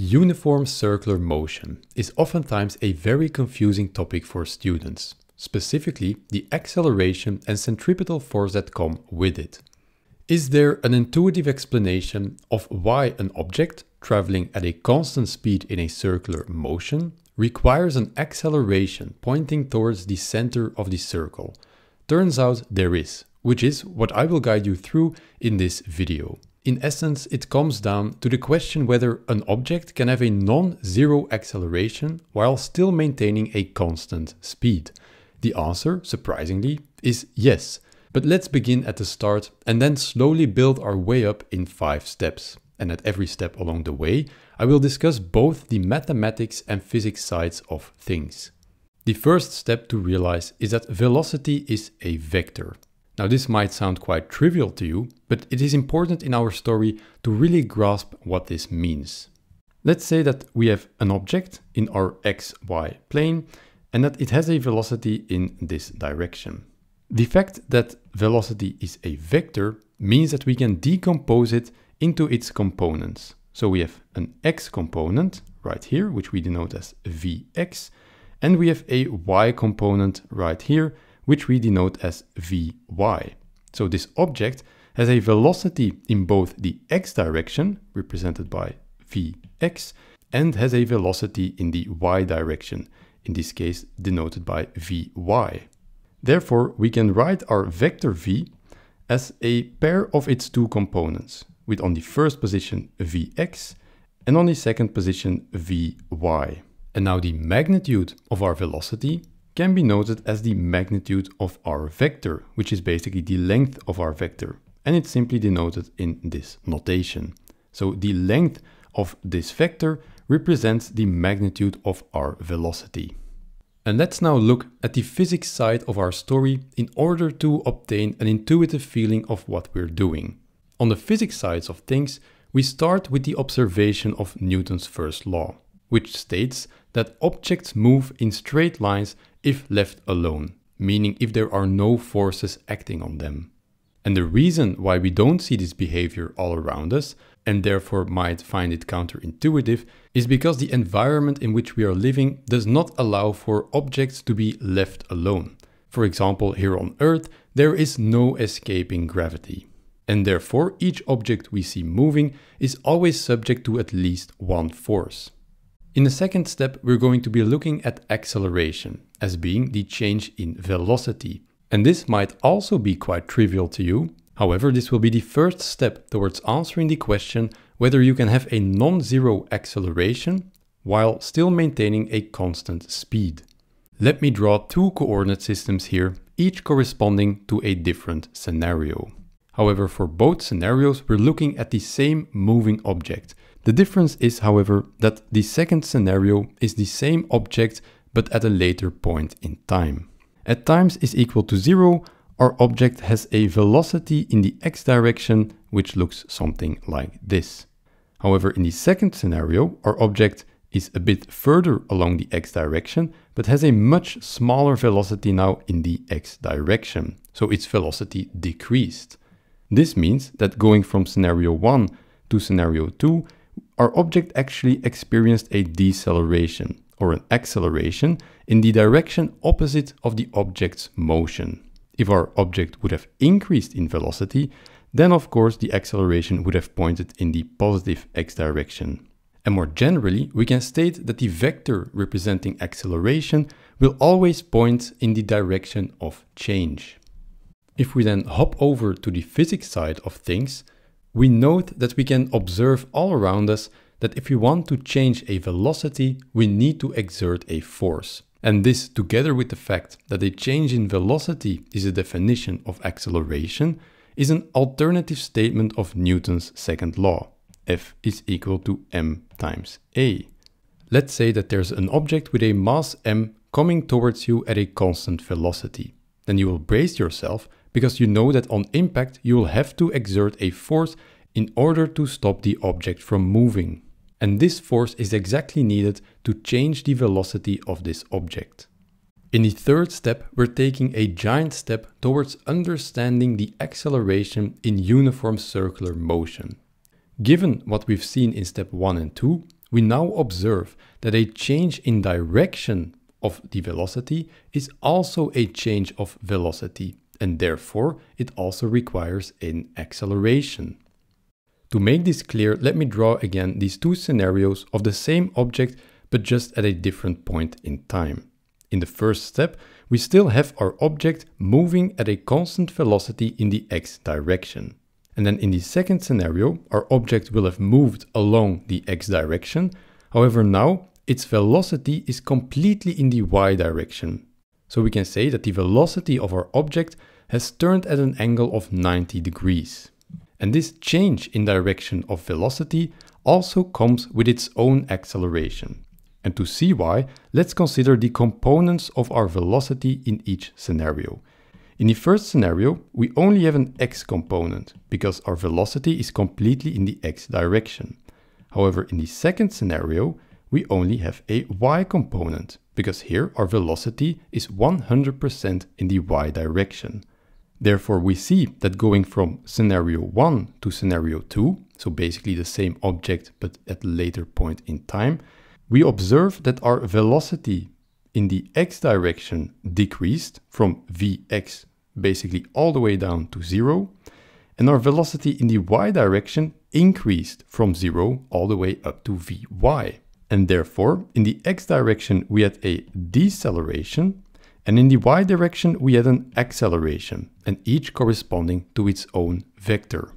Uniform circular motion is oftentimes a very confusing topic for students, specifically the acceleration and centripetal force that come with it. Is there an intuitive explanation of why an object traveling at a constant speed in a circular motion requires an acceleration pointing towards the center of the circle? Turns out there is, which is what I will guide you through in this video. In essence, it comes down to the question whether an object can have a non-zero acceleration while still maintaining a constant speed. The answer, surprisingly, is yes. But let's begin at the start and then slowly build our way up in five steps. And at every step along the way, I will discuss both the mathematics and physics sides of things. The first step to realize is that velocity is a vector. Now this might sound quite trivial to you, but it is important in our story to really grasp what this means. Let's say that we have an object in our xy plane and that it has a velocity in this direction. The fact that velocity is a vector means that we can decompose it into its components. So we have an x component right here, which we denote as vx, and we have a y component right here, which we denote as vy. So this object has a velocity in both the x direction, represented by vx, and has a velocity in the y direction, in this case denoted by vy. Therefore, we can write our vector v as a pair of its two components, with on the first position vx and on the second position vy. And now the magnitude of our velocity can be noted as the magnitude of our vector, which is basically the length of our vector. And it's simply denoted in this notation. So the length of this vector represents the magnitude of our velocity. And let's now look at the physics side of our story in order to obtain an intuitive feeling of what we're doing. On the physics sides of things, we start with the observation of Newton's first law, which states that objects move in straight lines if left alone, meaning if there are no forces acting on them. And the reason why we don't see this behavior all around us, and therefore might find it counterintuitive, is because the environment in which we are living does not allow for objects to be left alone. For example, here on Earth, there is no escaping gravity. And therefore, each object we see moving is always subject to at least one force. In the second step, we're going to be looking at acceleration as being the change in velocity. And this might also be quite trivial to you. However, this will be the first step towards answering the question whether you can have a non-zero acceleration while still maintaining a constant speed. Let me draw two coordinate systems here, each corresponding to a different scenario. However, for both scenarios, we're looking at the same moving object, the difference is, however, that the second scenario is the same object but at a later point in time. At times is equal to zero, our object has a velocity in the x direction which looks something like this. However, in the second scenario, our object is a bit further along the x direction, but has a much smaller velocity now in the x direction, so its velocity decreased. This means that going from scenario 1 to scenario 2 our object actually experienced a deceleration or an acceleration in the direction opposite of the object's motion. If our object would have increased in velocity, then of course the acceleration would have pointed in the positive x direction. And more generally, we can state that the vector representing acceleration will always point in the direction of change. If we then hop over to the physics side of things, we note that we can observe all around us that if we want to change a velocity, we need to exert a force. And this, together with the fact that a change in velocity is a definition of acceleration, is an alternative statement of Newton's second law. F is equal to m times a. Let's say that there's an object with a mass m coming towards you at a constant velocity. Then you will brace yourself because you know that on impact you will have to exert a force in order to stop the object from moving. And this force is exactly needed to change the velocity of this object. In the third step, we're taking a giant step towards understanding the acceleration in uniform circular motion. Given what we've seen in step 1 and 2, we now observe that a change in direction of the velocity is also a change of velocity and therefore it also requires an acceleration. To make this clear, let me draw again these two scenarios of the same object, but just at a different point in time. In the first step, we still have our object moving at a constant velocity in the x direction. And then in the second scenario, our object will have moved along the x direction. However, now its velocity is completely in the y direction, so we can say that the velocity of our object has turned at an angle of 90 degrees. And this change in direction of velocity also comes with its own acceleration. And to see why, let's consider the components of our velocity in each scenario. In the first scenario, we only have an x component, because our velocity is completely in the x direction. However, in the second scenario, we only have a y component, because here our velocity is 100% in the y direction. Therefore, we see that going from scenario 1 to scenario 2, so basically the same object but at a later point in time, we observe that our velocity in the x direction decreased from vx basically all the way down to 0, and our velocity in the y direction increased from 0 all the way up to vy. And therefore, in the x direction, we had a deceleration, and in the y direction, we had an acceleration, and each corresponding to its own vector.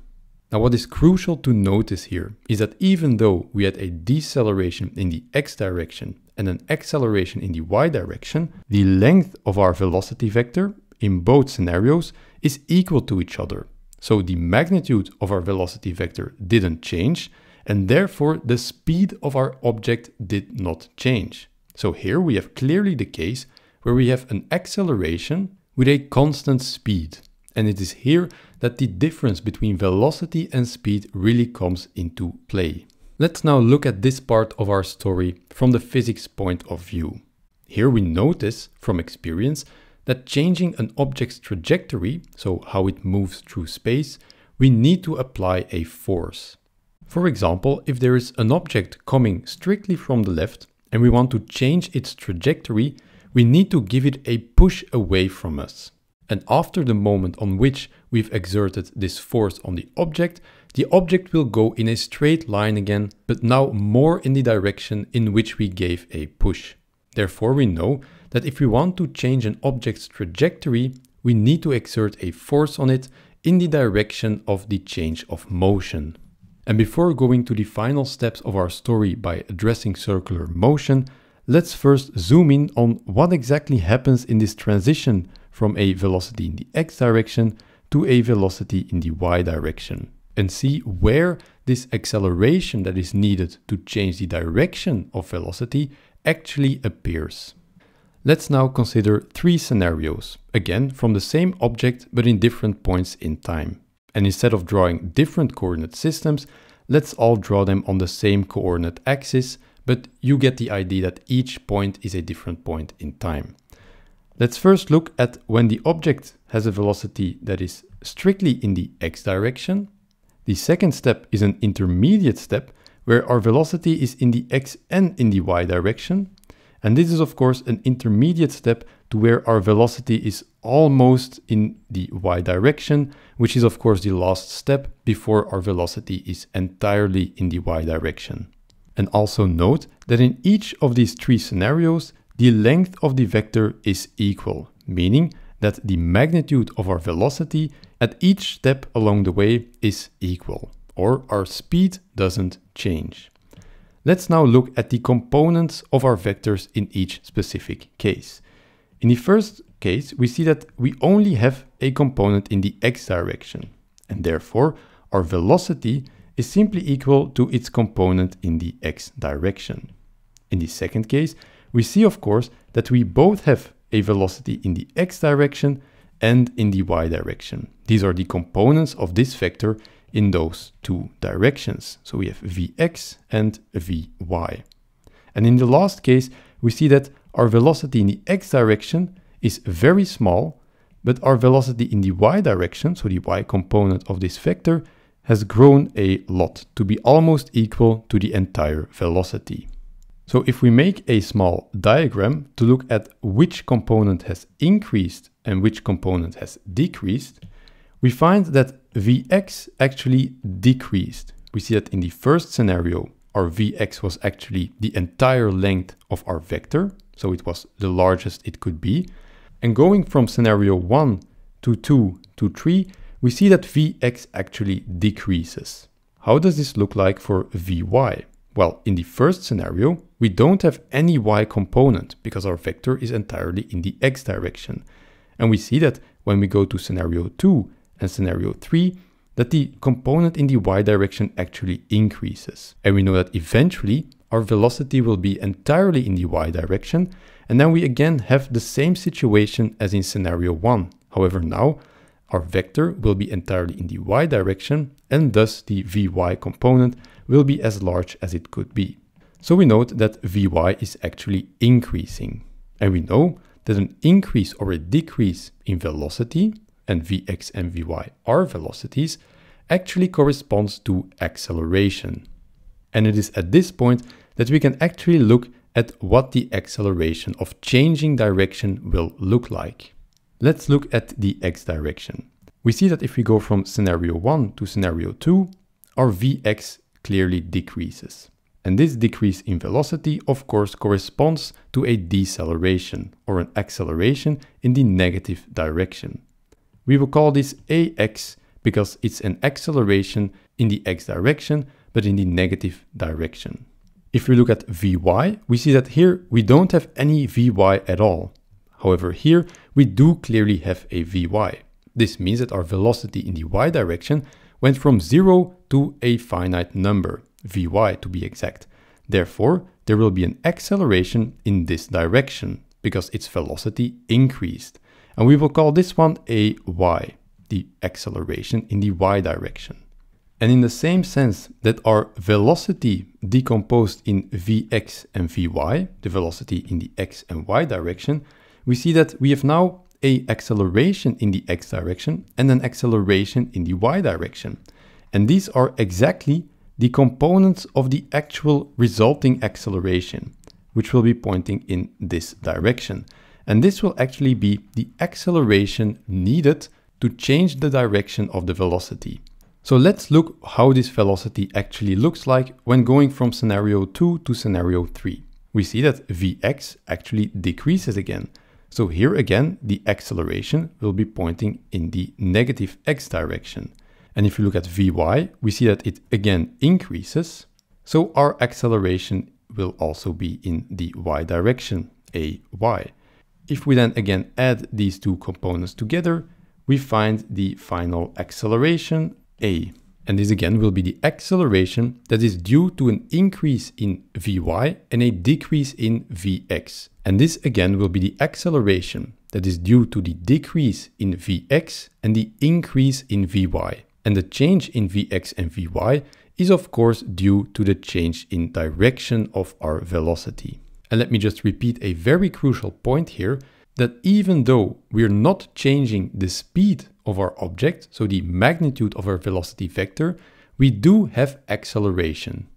Now what is crucial to notice here is that even though we had a deceleration in the x direction and an acceleration in the y direction, the length of our velocity vector in both scenarios is equal to each other. So the magnitude of our velocity vector didn't change, and therefore the speed of our object did not change. So here we have clearly the case where we have an acceleration with a constant speed. And it is here that the difference between velocity and speed really comes into play. Let's now look at this part of our story from the physics point of view. Here we notice from experience that changing an object's trajectory, so how it moves through space, we need to apply a force. For example, if there is an object coming strictly from the left and we want to change its trajectory, we need to give it a push away from us. And after the moment on which we've exerted this force on the object, the object will go in a straight line again, but now more in the direction in which we gave a push. Therefore, we know that if we want to change an object's trajectory, we need to exert a force on it in the direction of the change of motion. And before going to the final steps of our story by addressing circular motion, let's first zoom in on what exactly happens in this transition from a velocity in the x direction to a velocity in the y direction and see where this acceleration that is needed to change the direction of velocity actually appears. Let's now consider three scenarios, again from the same object but in different points in time. And instead of drawing different coordinate systems, let's all draw them on the same coordinate axis, but you get the idea that each point is a different point in time. Let's first look at when the object has a velocity that is strictly in the x direction. The second step is an intermediate step where our velocity is in the x and in the y direction. And this is of course an intermediate step to where our velocity is almost in the y direction, which is of course the last step before our velocity is entirely in the y direction. And also note that in each of these three scenarios, the length of the vector is equal, meaning that the magnitude of our velocity at each step along the way is equal, or our speed doesn't change. Let's now look at the components of our vectors in each specific case. In the first case, we see that we only have a component in the x direction, and therefore our velocity is simply equal to its component in the x direction. In the second case, we see of course that we both have a velocity in the x direction and in the y direction. These are the components of this vector in those two directions. So we have vx and vy. And in the last case, we see that our velocity in the x direction is very small, but our velocity in the y direction, so the y component of this vector, has grown a lot to be almost equal to the entire velocity. So if we make a small diagram to look at which component has increased and which component has decreased, we find that Vx actually decreased. We see that in the first scenario, our Vx was actually the entire length of our vector, so it was the largest it could be. And going from scenario 1 to 2 to 3, we see that Vx actually decreases. How does this look like for Vy? Well, in the first scenario, we don't have any y component because our vector is entirely in the x direction. And we see that when we go to scenario 2 and scenario 3, that the component in the y direction actually increases. And we know that eventually our velocity will be entirely in the y direction, and then we again have the same situation as in scenario 1. However, now our vector will be entirely in the y direction, and thus the vy component will be as large as it could be. So we note that vy is actually increasing. And we know that an increase or a decrease in velocity, and vx and vy are velocities, actually corresponds to acceleration. And it is at this point that we can actually look at what the acceleration of changing direction will look like. Let's look at the x direction. We see that if we go from scenario 1 to scenario 2, our Vx clearly decreases. And this decrease in velocity, of course, corresponds to a deceleration or an acceleration in the negative direction. We will call this Ax because it's an acceleration in the x direction, but in the negative direction. If we look at Vy, we see that here we don't have any Vy at all. However, here we do clearly have a Vy. This means that our velocity in the y direction went from zero to a finite number, Vy to be exact. Therefore, there will be an acceleration in this direction because its velocity increased. And we will call this one a y, the acceleration in the y direction. And in the same sense that our velocity decomposed in Vx and Vy, the velocity in the x and y direction, we see that we have now a acceleration in the x direction and an acceleration in the y direction. And these are exactly the components of the actual resulting acceleration, which will be pointing in this direction. And this will actually be the acceleration needed to change the direction of the velocity. So let's look how this velocity actually looks like when going from scenario 2 to scenario 3. We see that Vx actually decreases again. So here again, the acceleration will be pointing in the negative x direction. And if you look at Vy, we see that it again increases. So our acceleration will also be in the y direction, Ay. If we then again add these two components together, we find the final acceleration a. And this again will be the acceleration that is due to an increase in Vy and a decrease in Vx. And this again will be the acceleration that is due to the decrease in Vx and the increase in Vy. And the change in Vx and Vy is of course due to the change in direction of our velocity. And let me just repeat a very crucial point here, that even though we're not changing the speed of our object, so the magnitude of our velocity vector, we do have acceleration.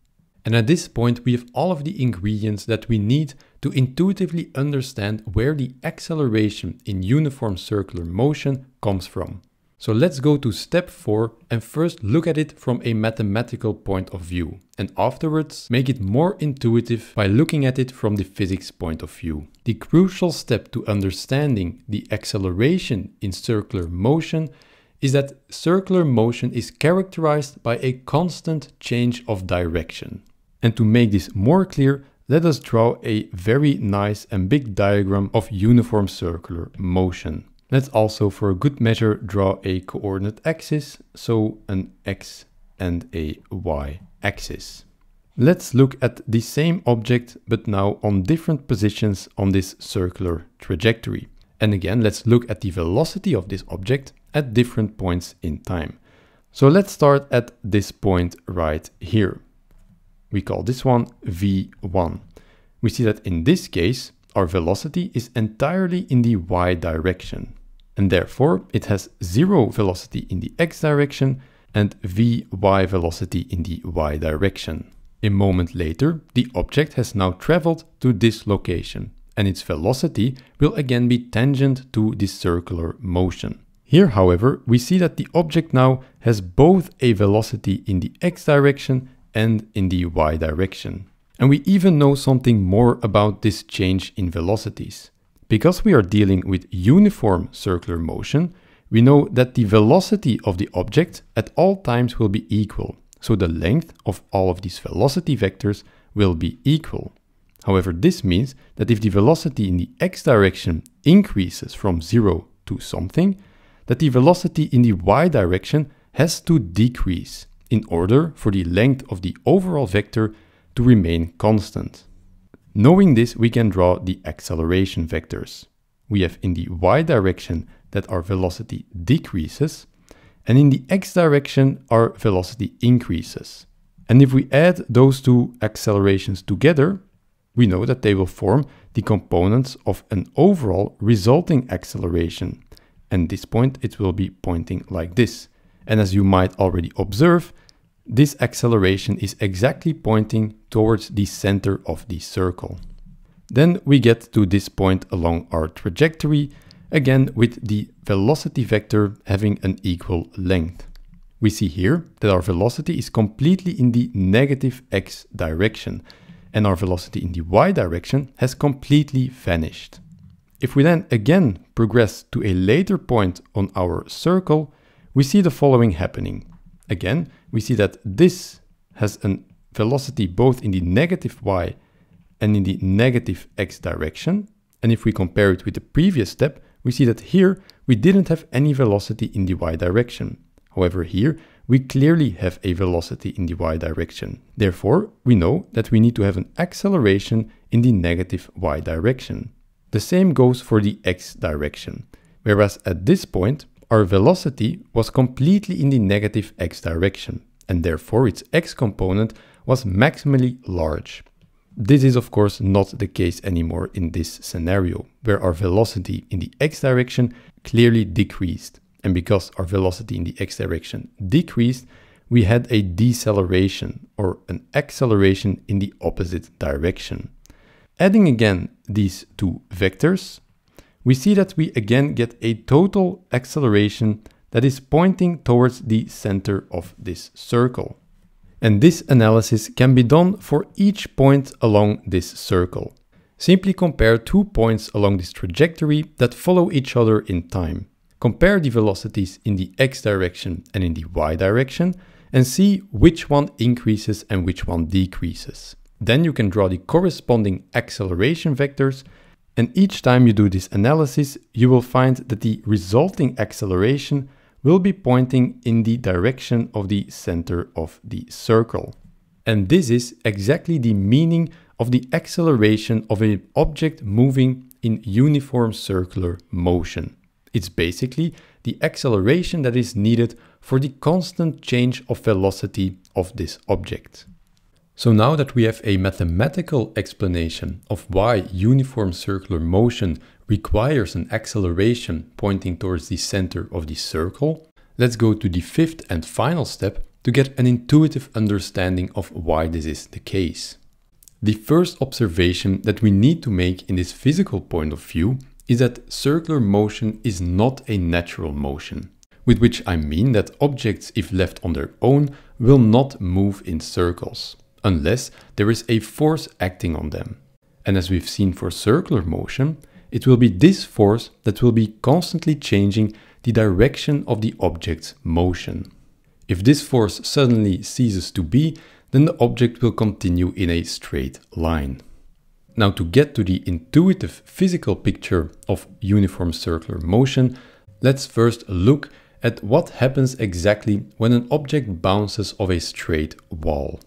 And at this point, we have all of the ingredients that we need to intuitively understand where the acceleration in uniform circular motion comes from. So let's go to step four and first look at it from a mathematical point of view and afterwards make it more intuitive by looking at it from the physics point of view. The crucial step to understanding the acceleration in circular motion is that circular motion is characterized by a constant change of direction. And to make this more clear, let us draw a very nice and big diagram of uniform circular motion. Let's also for a good measure draw a coordinate axis, so an x and a y axis. Let's look at the same object but now on different positions on this circular trajectory. And again, let's look at the velocity of this object at different points in time. So let's start at this point right here. We call this one v1. We see that in this case, our velocity is entirely in the y direction and therefore it has zero velocity in the x direction and vy velocity in the y direction. A moment later, the object has now traveled to this location and its velocity will again be tangent to the circular motion. Here, however, we see that the object now has both a velocity in the x direction and in the y direction. And we even know something more about this change in velocities. Because we are dealing with uniform circular motion, we know that the velocity of the object at all times will be equal, so the length of all of these velocity vectors will be equal. However, this means that if the velocity in the x direction increases from 0 to something, that the velocity in the y direction has to decrease in order for the length of the overall vector to remain constant. Knowing this, we can draw the acceleration vectors. We have in the y direction that our velocity decreases, and in the x direction our velocity increases. And if we add those two accelerations together, we know that they will form the components of an overall resulting acceleration. And this point, it will be pointing like this. And as you might already observe, this acceleration is exactly pointing towards the center of the circle. Then we get to this point along our trajectory, again with the velocity vector having an equal length. We see here that our velocity is completely in the negative x direction, and our velocity in the y direction has completely vanished. If we then again progress to a later point on our circle, we see the following happening. Again, we see that this has a velocity both in the negative y and in the negative x direction. And if we compare it with the previous step, we see that here we didn't have any velocity in the y direction. However, here we clearly have a velocity in the y direction. Therefore, we know that we need to have an acceleration in the negative y direction. The same goes for the x direction, whereas at this point our velocity was completely in the negative x direction, and therefore its x component was maximally large. This is of course not the case anymore in this scenario, where our velocity in the x direction clearly decreased. And because our velocity in the x direction decreased, we had a deceleration or an acceleration in the opposite direction. Adding again these two vectors, we see that we again get a total acceleration that is pointing towards the center of this circle. And this analysis can be done for each point along this circle. Simply compare two points along this trajectory that follow each other in time. Compare the velocities in the x direction and in the y direction and see which one increases and which one decreases. Then you can draw the corresponding acceleration vectors and each time you do this analysis, you will find that the resulting acceleration will be pointing in the direction of the center of the circle. And this is exactly the meaning of the acceleration of an object moving in uniform circular motion. It's basically the acceleration that is needed for the constant change of velocity of this object. So now that we have a mathematical explanation of why uniform circular motion requires an acceleration pointing towards the center of the circle, let's go to the fifth and final step to get an intuitive understanding of why this is the case. The first observation that we need to make in this physical point of view is that circular motion is not a natural motion, with which I mean that objects, if left on their own, will not move in circles unless there is a force acting on them. And as we've seen for circular motion, it will be this force that will be constantly changing the direction of the object's motion. If this force suddenly ceases to be, then the object will continue in a straight line. Now to get to the intuitive physical picture of uniform circular motion, let's first look at what happens exactly when an object bounces off a straight wall.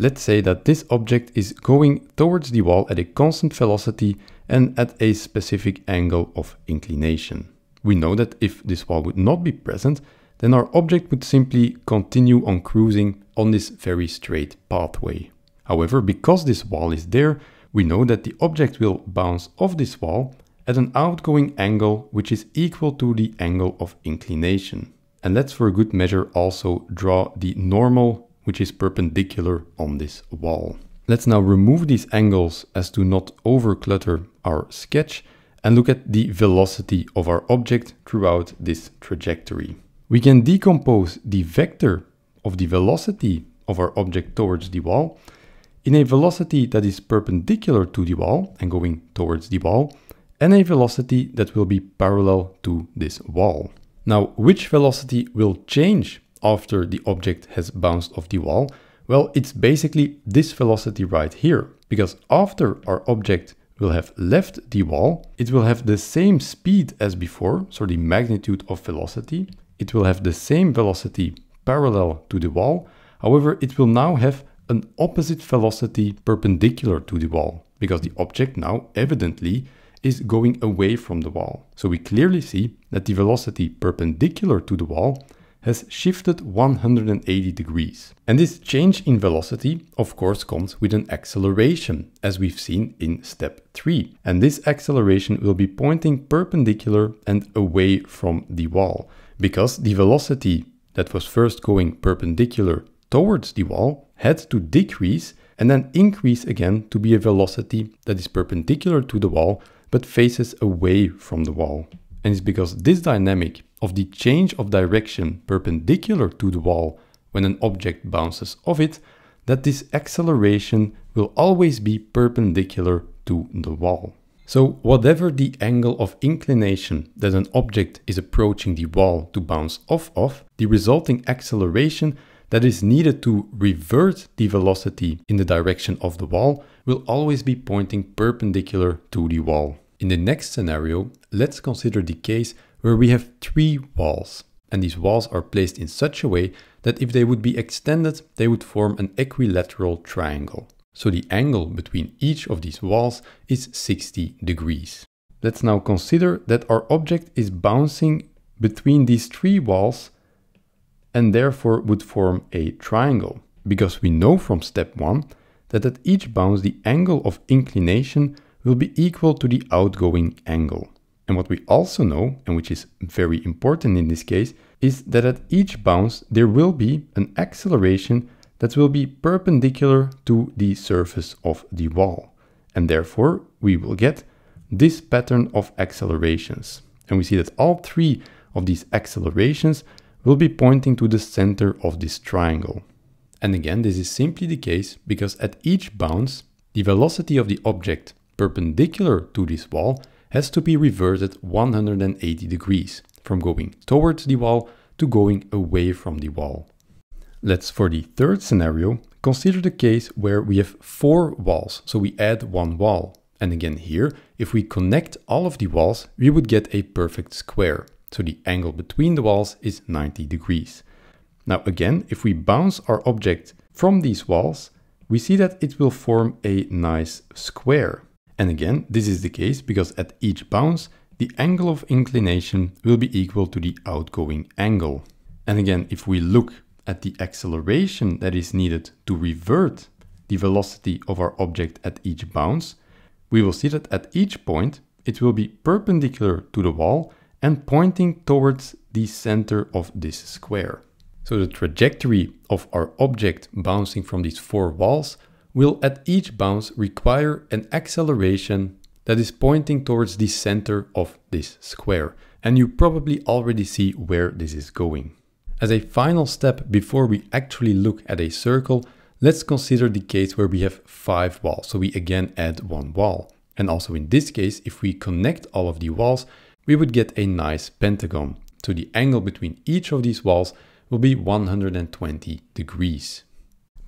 Let's say that this object is going towards the wall at a constant velocity and at a specific angle of inclination. We know that if this wall would not be present, then our object would simply continue on cruising on this very straight pathway. However, because this wall is there, we know that the object will bounce off this wall at an outgoing angle which is equal to the angle of inclination. And let's for a good measure also draw the normal which is perpendicular on this wall. Let's now remove these angles as to not overclutter our sketch and look at the velocity of our object throughout this trajectory. We can decompose the vector of the velocity of our object towards the wall in a velocity that is perpendicular to the wall and going towards the wall, and a velocity that will be parallel to this wall. Now, which velocity will change after the object has bounced off the wall? Well, it's basically this velocity right here, because after our object will have left the wall, it will have the same speed as before, so the magnitude of velocity. It will have the same velocity parallel to the wall, however, it will now have an opposite velocity perpendicular to the wall, because the object now evidently is going away from the wall. So we clearly see that the velocity perpendicular to the wall has shifted 180 degrees. And this change in velocity of course comes with an acceleration, as we've seen in step 3. And this acceleration will be pointing perpendicular and away from the wall, because the velocity that was first going perpendicular towards the wall had to decrease and then increase again to be a velocity that is perpendicular to the wall but faces away from the wall. And it's because this dynamic of the change of direction perpendicular to the wall when an object bounces off it, that this acceleration will always be perpendicular to the wall. So whatever the angle of inclination that an object is approaching the wall to bounce off of, the resulting acceleration that is needed to revert the velocity in the direction of the wall will always be pointing perpendicular to the wall. In the next scenario, let's consider the case where we have three walls. And these walls are placed in such a way that if they would be extended, they would form an equilateral triangle. So the angle between each of these walls is 60 degrees. Let's now consider that our object is bouncing between these three walls and therefore would form a triangle. Because we know from step 1 that at each bounce the angle of inclination will be equal to the outgoing angle. And what we also know, and which is very important in this case, is that at each bounce there will be an acceleration that will be perpendicular to the surface of the wall. And therefore we will get this pattern of accelerations. And we see that all three of these accelerations will be pointing to the center of this triangle. And again, this is simply the case because at each bounce, the velocity of the object perpendicular to this wall has to be reverted 180 degrees from going towards the wall to going away from the wall. Let's for the third scenario consider the case where we have four walls, so we add one wall. And again here, if we connect all of the walls, we would get a perfect square. So the angle between the walls is 90 degrees. Now again, if we bounce our object from these walls, we see that it will form a nice square. And again, this is the case because at each bounce, the angle of inclination will be equal to the outgoing angle. And again, if we look at the acceleration that is needed to revert the velocity of our object at each bounce, we will see that at each point, it will be perpendicular to the wall and pointing towards the center of this square. So the trajectory of our object bouncing from these four walls will at each bounce require an acceleration that is pointing towards the center of this square. And you probably already see where this is going. As a final step before we actually look at a circle, let's consider the case where we have five walls. So we again add one wall. And also in this case, if we connect all of the walls, we would get a nice pentagon. So the angle between each of these walls will be 120 degrees.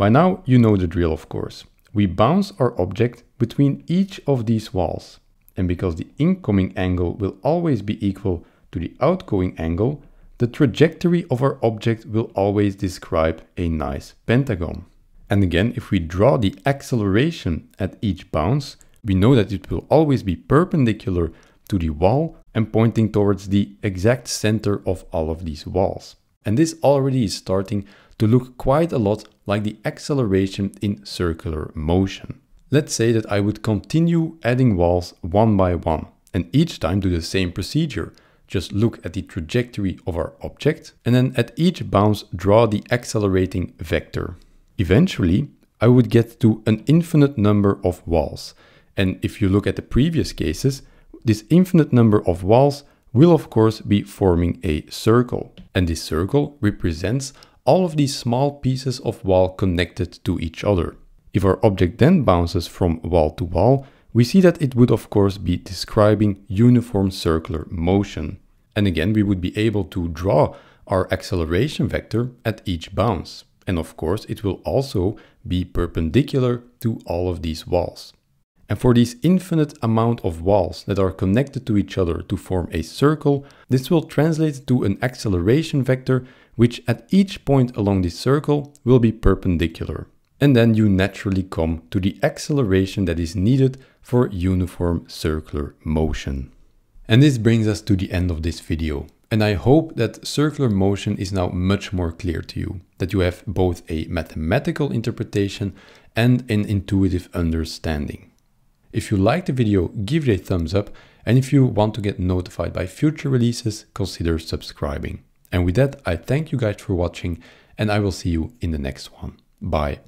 By now you know the drill of course. We bounce our object between each of these walls. And because the incoming angle will always be equal to the outgoing angle, the trajectory of our object will always describe a nice pentagon. And again, if we draw the acceleration at each bounce, we know that it will always be perpendicular to the wall and pointing towards the exact center of all of these walls. And this already is starting to look quite a lot like the acceleration in circular motion. Let's say that I would continue adding walls one by one and each time do the same procedure. Just look at the trajectory of our object and then at each bounce draw the accelerating vector. Eventually, I would get to an infinite number of walls. And if you look at the previous cases, this infinite number of walls will of course be forming a circle and this circle represents all of these small pieces of wall connected to each other. If our object then bounces from wall to wall, we see that it would of course be describing uniform circular motion. And again, we would be able to draw our acceleration vector at each bounce. And of course, it will also be perpendicular to all of these walls. And for these infinite amount of walls that are connected to each other to form a circle, this will translate to an acceleration vector which at each point along the circle will be perpendicular. And then you naturally come to the acceleration that is needed for uniform circular motion. And this brings us to the end of this video. And I hope that circular motion is now much more clear to you, that you have both a mathematical interpretation and an intuitive understanding. If you liked the video, give it a thumbs up. And if you want to get notified by future releases, consider subscribing. And with that, I thank you guys for watching and I will see you in the next one. Bye.